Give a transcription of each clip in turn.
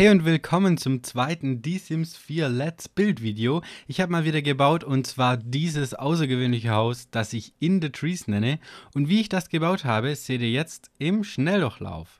Hey und willkommen zum zweiten The sims 4 Let's Build Video. Ich habe mal wieder gebaut und zwar dieses außergewöhnliche Haus, das ich In The Trees nenne. Und wie ich das gebaut habe, seht ihr jetzt im Schnelldurchlauf.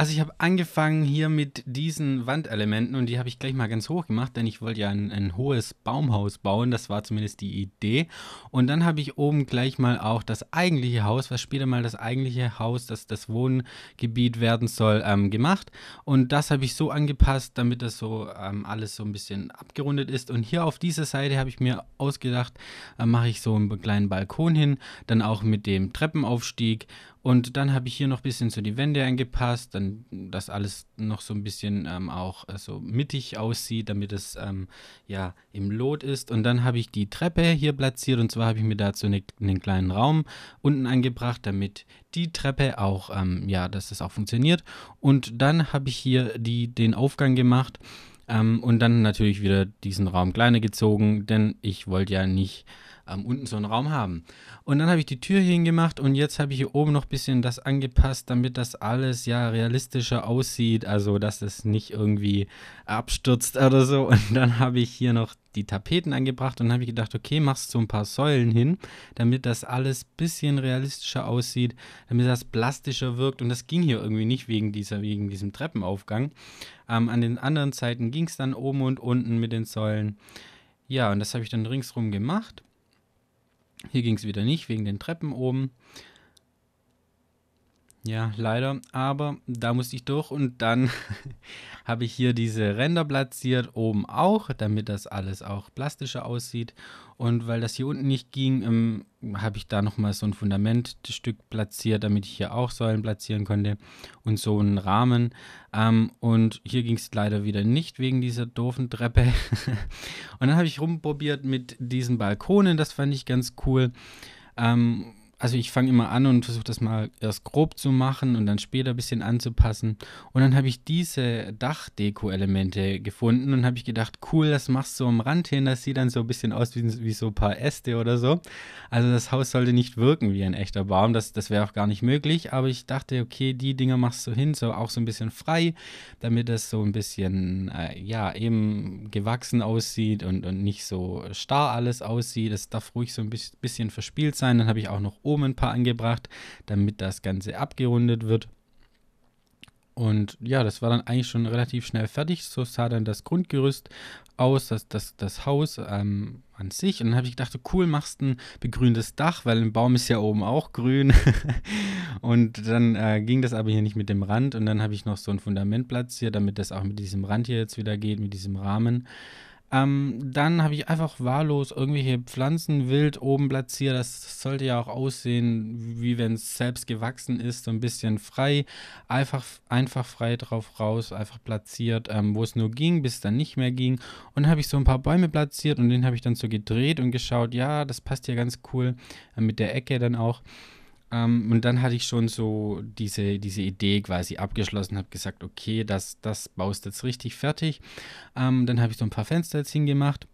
Also ich habe angefangen hier mit diesen Wandelementen und die habe ich gleich mal ganz hoch gemacht, denn ich wollte ja ein, ein, hohes Baumhaus bauen, das war zumindest die Idee. Und dann habe ich oben gleich mal auch das eigentliche Haus, was später mal das eigentliche Haus, das das Wohngebiet werden soll, ähm, gemacht. Und das habe ich so angepasst, damit das so ähm, alles so ein bisschen abgerundet ist. Und hier auf dieser Seite habe ich mir ausgedacht, äh, mache ich so einen kleinen Balkon hin, dann auch mit dem Treppenaufstieg und dann habe ich hier noch ein bisschen so die Wände angepasst, dann, dass alles noch so ein bisschen ähm, auch äh, so mittig aussieht, damit es ähm, ja im Lot ist. Und dann habe ich die Treppe hier platziert und zwar habe ich mir dazu ne, einen kleinen Raum unten angebracht, damit die Treppe auch, ähm, ja, dass das auch funktioniert. Und dann habe ich hier die, den Aufgang gemacht ähm, und dann natürlich wieder diesen Raum kleiner gezogen, denn ich wollte ja nicht ähm, unten so einen Raum haben. Und dann habe ich die Tür hingemacht und jetzt habe ich hier oben noch ein bisschen das angepasst, damit das alles ja realistischer aussieht, also dass es nicht irgendwie abstürzt oder so. Und dann habe ich hier noch die Tapeten angebracht und habe ich gedacht, okay, machst so ein paar Säulen hin, damit das alles ein bisschen realistischer aussieht, damit das plastischer wirkt. Und das ging hier irgendwie nicht wegen, dieser, wegen diesem Treppenaufgang. Ähm, an den anderen Zeiten ging es dann oben und unten mit den Säulen. Ja, und das habe ich dann ringsrum gemacht. Hier ging es wieder nicht wegen den Treppen oben. Ja, leider, aber da musste ich durch und dann habe ich hier diese Ränder platziert, oben auch, damit das alles auch plastischer aussieht. Und weil das hier unten nicht ging, ähm, habe ich da nochmal so ein Fundamentstück platziert, damit ich hier auch Säulen platzieren konnte und so einen Rahmen. Ähm, und hier ging es leider wieder nicht wegen dieser doofen Treppe. und dann habe ich rumprobiert mit diesen Balkonen, das fand ich ganz cool. Ähm, also ich fange immer an und versuche das mal erst grob zu machen und dann später ein bisschen anzupassen. Und dann habe ich diese Dachdeko-Elemente gefunden und habe ich gedacht, cool, das machst du am Rand hin, das sieht dann so ein bisschen aus wie, wie so ein paar Äste oder so. Also das Haus sollte nicht wirken wie ein echter Baum, das, das wäre auch gar nicht möglich, aber ich dachte, okay, die Dinger machst du hin, so auch so ein bisschen frei, damit das so ein bisschen, äh, ja, eben gewachsen aussieht und, und nicht so starr alles aussieht. Das darf ruhig so ein bisschen verspielt sein. Dann habe ich auch noch oben ein paar angebracht, damit das Ganze abgerundet wird. Und ja, das war dann eigentlich schon relativ schnell fertig. So sah dann das Grundgerüst aus, das, das, das Haus ähm, an sich. Und dann habe ich gedacht, cool, machst ein begrüntes Dach, weil ein Baum ist ja oben auch grün. und dann äh, ging das aber hier nicht mit dem Rand. Und dann habe ich noch so ein Fundament platziert, damit das auch mit diesem Rand hier jetzt wieder geht, mit diesem Rahmen. Ähm, dann habe ich einfach wahllos irgendwelche Pflanzen wild oben platziert. Das sollte ja auch aussehen, wie wenn es selbst gewachsen ist, so ein bisschen frei. Einfach, einfach frei drauf raus, einfach platziert, ähm, wo es nur ging, bis es dann nicht mehr ging. Und habe ich so ein paar Bäume platziert und den habe ich dann so gedreht und geschaut, ja, das passt ja ganz cool äh, mit der Ecke dann auch. Um, ähm, und dann hatte ich schon so diese, diese Idee quasi abgeschlossen, habe gesagt, okay, das, das baust jetzt richtig fertig. Um, ähm, dann habe ich so ein paar Fenster jetzt hingemacht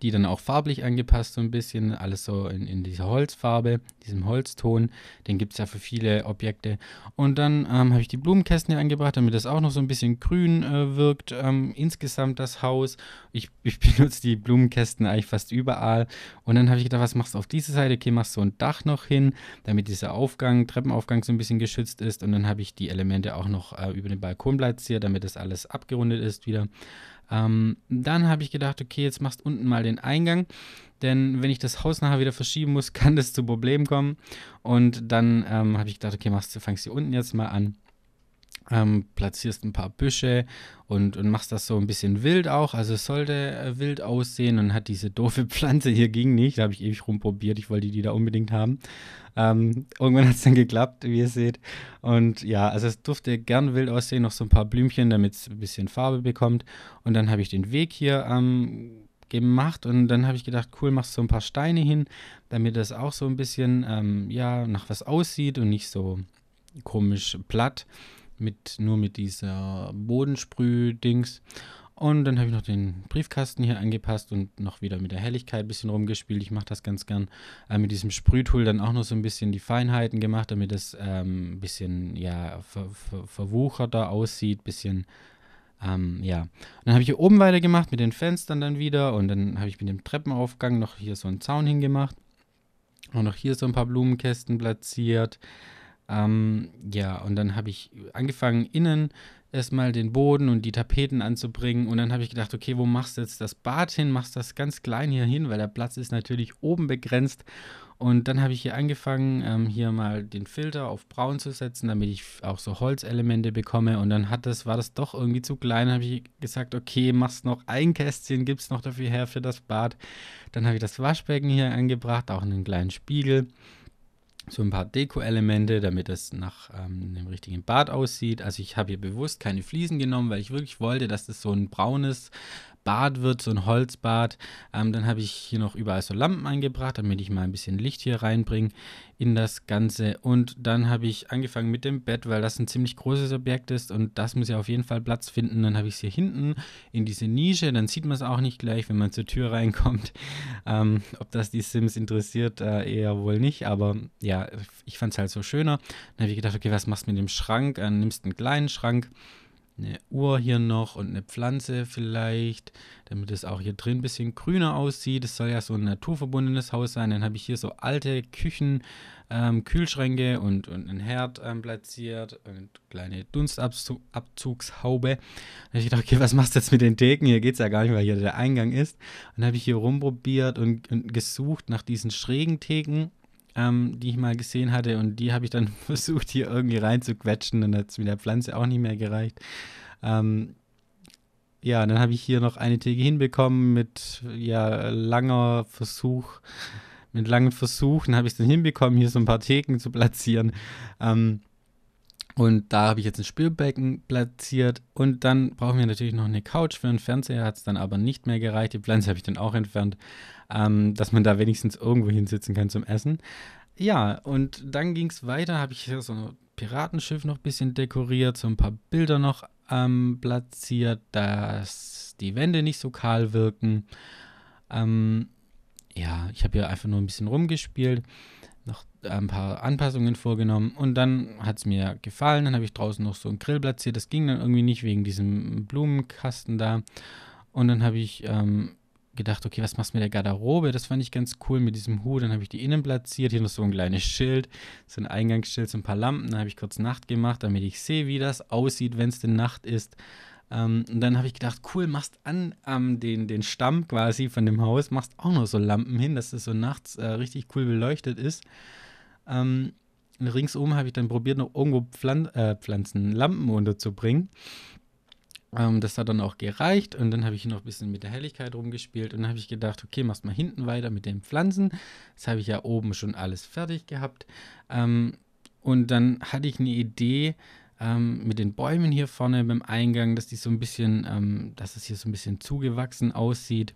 die dann auch farblich angepasst, so ein bisschen, alles so in, in dieser Holzfarbe, diesem Holzton. Den gibt es ja für viele Objekte. Und dann ähm, habe ich die Blumenkästen hier angebracht, damit das auch noch so ein bisschen grün äh, wirkt. Ähm, insgesamt das Haus. Ich, ich benutze die Blumenkästen eigentlich fast überall. Und dann habe ich gedacht, was machst du auf diese Seite? Okay, machst du so ein Dach noch hin, damit dieser Aufgang, Treppenaufgang so ein bisschen geschützt ist. Und dann habe ich die Elemente auch noch äh, über den Balkon platziert, damit das alles abgerundet ist wieder. Ähm, dann habe ich gedacht, okay, jetzt machst unten mal den Eingang, denn wenn ich das Haus nachher wieder verschieben muss, kann das zu Problemen kommen. Und dann ähm, habe ich gedacht, okay, machst, fangst du unten jetzt mal an ähm, platzierst ein paar Büsche und, und machst das so ein bisschen wild auch. Also es sollte äh, wild aussehen und hat diese doofe Pflanze hier ging nicht. Da habe ich ewig rumprobiert. Ich wollte die da unbedingt haben. Ähm, irgendwann hat es dann geklappt, wie ihr seht. Und ja, also es durfte gern wild aussehen, noch so ein paar Blümchen, damit es ein bisschen Farbe bekommt. Und dann habe ich den Weg hier ähm, gemacht und dann habe ich gedacht, cool, machst so ein paar Steine hin, damit das auch so ein bisschen ähm, ja, nach was aussieht und nicht so komisch platt mit nur mit dieser Bodensprüh-Dings. Und dann habe ich noch den Briefkasten hier angepasst und noch wieder mit der Helligkeit ein bisschen rumgespielt. Ich mache das ganz gern äh, mit diesem Sprühtool dann auch noch so ein bisschen die Feinheiten gemacht, damit es ähm, ein bisschen ja, ver ver verwucherter aussieht, ein bisschen ähm, ja. Und dann habe ich hier oben weiter gemacht mit den Fenstern dann wieder und dann habe ich mit dem Treppenaufgang noch hier so einen Zaun hingemacht und noch hier so ein paar Blumenkästen platziert. Ähm, ja, und dann habe ich angefangen, innen erstmal den Boden und die Tapeten anzubringen. Und dann habe ich gedacht, okay, wo machst du jetzt das Bad hin? Machst das ganz klein hier hin, weil der Platz ist natürlich oben begrenzt. Und dann habe ich hier angefangen, ähm, hier mal den Filter auf braun zu setzen, damit ich auch so Holzelemente bekomme. Und dann hat das, war das doch irgendwie zu klein. Habe ich gesagt, okay, machst noch ein Kästchen, gibst noch dafür her für das Bad. Dann habe ich das Waschbecken hier angebracht, auch einen kleinen Spiegel so ein paar Deko-Elemente, damit das nach ähm, einem richtigen Bad aussieht. Also ich habe hier bewusst keine Fliesen genommen, weil ich wirklich wollte, dass das so ein braunes, Bad wird, so ein Holzbad. Ähm, dann habe ich hier noch überall so Lampen eingebracht, damit ich mal ein bisschen Licht hier reinbringe in das Ganze. Und dann habe ich angefangen mit dem Bett, weil das ein ziemlich großes Objekt ist und das muss ja auf jeden Fall Platz finden. Dann habe ich es hier hinten in diese Nische, dann sieht man es auch nicht gleich, wenn man zur Tür reinkommt. Ähm, ob das die Sims interessiert, äh, eher wohl nicht, aber ja, ich fand es halt so schöner. Dann habe ich gedacht, okay, was machst du mit dem Schrank? Äh, nimmst einen kleinen Schrank eine Uhr hier noch und eine Pflanze vielleicht, damit es auch hier drin ein bisschen grüner aussieht. Es soll ja so ein naturverbundenes Haus sein. Dann habe ich hier so alte Küchen, ähm, Kühlschränke und, und einen Herd ähm, platziert und kleine Dunstabzugshaube. Dann habe ich gedacht, okay, was machst du jetzt mit den Theken? Hier geht es ja gar nicht, weil hier der Eingang ist. Und dann habe ich hier rumprobiert und, und gesucht nach diesen schrägen Theken ähm, die ich mal gesehen hatte und die habe ich dann versucht hier irgendwie reinzuquetschen Dann hat es mit der Pflanze auch nicht mehr gereicht. Ähm, ja, dann habe ich hier noch eine Theke hinbekommen mit ja, langer Versuch, mit langen Versuchen habe ich es dann hinbekommen, hier so ein paar Theken zu platzieren. Ähm, und da habe ich jetzt ein Spielbecken platziert. Und dann brauchen wir natürlich noch eine Couch für einen Fernseher. Hat es dann aber nicht mehr gereicht. Die Pflanze habe ich dann auch entfernt, ähm, dass man da wenigstens irgendwo hinsitzen kann zum Essen. Ja, und dann ging es weiter. Habe ich hier so ein Piratenschiff noch ein bisschen dekoriert, so ein paar Bilder noch ähm, platziert, dass die Wände nicht so kahl wirken. Ähm, ja, ich habe hier einfach nur ein bisschen rumgespielt noch ein paar Anpassungen vorgenommen und dann hat es mir gefallen. Dann habe ich draußen noch so einen Grill platziert. Das ging dann irgendwie nicht wegen diesem Blumenkasten da. Und dann habe ich ähm, gedacht, okay, was machst du mit der Garderobe? Das fand ich ganz cool mit diesem Hut. Dann habe ich die innen platziert. Hier noch so ein kleines Schild, so ein Eingangsschild, so ein paar Lampen. Dann habe ich kurz Nacht gemacht, damit ich sehe, wie das aussieht, wenn es denn Nacht ist. Ähm, und dann habe ich gedacht, cool, machst an ähm, den, den Stamm quasi von dem Haus, machst auch noch so Lampen hin, dass das so nachts äh, richtig cool beleuchtet ist. Ähm, ringsum habe ich dann probiert, noch irgendwo Pflan äh, Pflanzen, Lampen unterzubringen. Ähm, das hat dann auch gereicht und dann habe ich noch ein bisschen mit der Helligkeit rumgespielt und dann habe ich gedacht, okay, machst mal hinten weiter mit den Pflanzen. Das habe ich ja oben schon alles fertig gehabt. Ähm, und dann hatte ich eine Idee, ähm, mit den Bäumen hier vorne beim Eingang, dass die so ein bisschen, ähm, dass es hier so ein bisschen zugewachsen aussieht.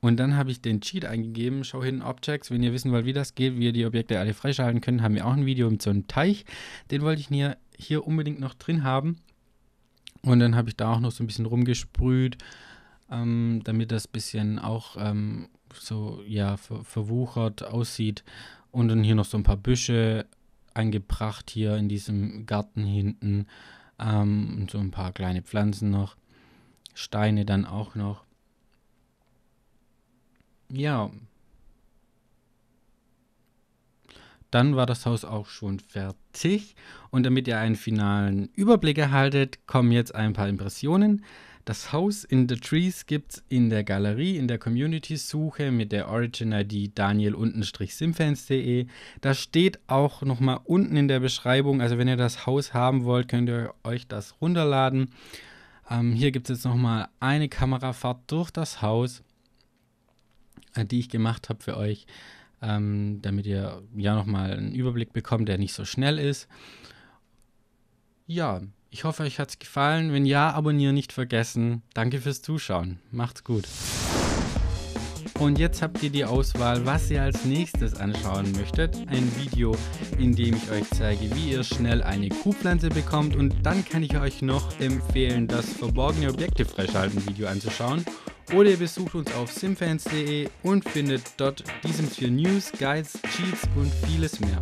Und dann habe ich den Cheat eingegeben, Show Hidden Objects. Wenn ihr wissen wollt, wie das geht, wie ihr die Objekte alle freischalten könnt, haben wir auch ein Video mit so einem Teich. Den wollte ich hier, hier unbedingt noch drin haben. Und dann habe ich da auch noch so ein bisschen rumgesprüht, ähm, damit das bisschen auch ähm, so ja ver verwuchert aussieht. Und dann hier noch so ein paar Büsche angebracht hier in diesem Garten hinten. Ähm, und so ein paar kleine Pflanzen noch. Steine dann auch noch. Ja. Dann war das Haus auch schon fertig. Und damit ihr einen finalen Überblick erhaltet, kommen jetzt ein paar Impressionen. Das Haus in the Trees gibt's in der Galerie, in der Community-Suche mit der Origin-ID daniel-simfans.de. Da steht auch nochmal unten in der Beschreibung, also wenn ihr das Haus haben wollt, könnt ihr euch das runterladen. Ähm, hier gibt es jetzt nochmal eine Kamerafahrt durch das Haus, äh, die ich gemacht habe für euch, ähm, damit ihr ja nochmal einen Überblick bekommt, der nicht so schnell ist. Ja, ich hoffe, euch hat es gefallen. Wenn ja, abonnieren nicht vergessen. Danke fürs Zuschauen. Macht's gut. Und jetzt habt ihr die Auswahl, was ihr als nächstes anschauen möchtet. Ein Video, in dem ich euch zeige, wie ihr schnell eine Kuhpflanze bekommt. Und dann kann ich euch noch empfehlen, das verborgene Objekte freischalten Video anzuschauen. Oder ihr besucht uns auf simfans.de und findet dort diesem 4 News, Guides, Cheats und vieles mehr.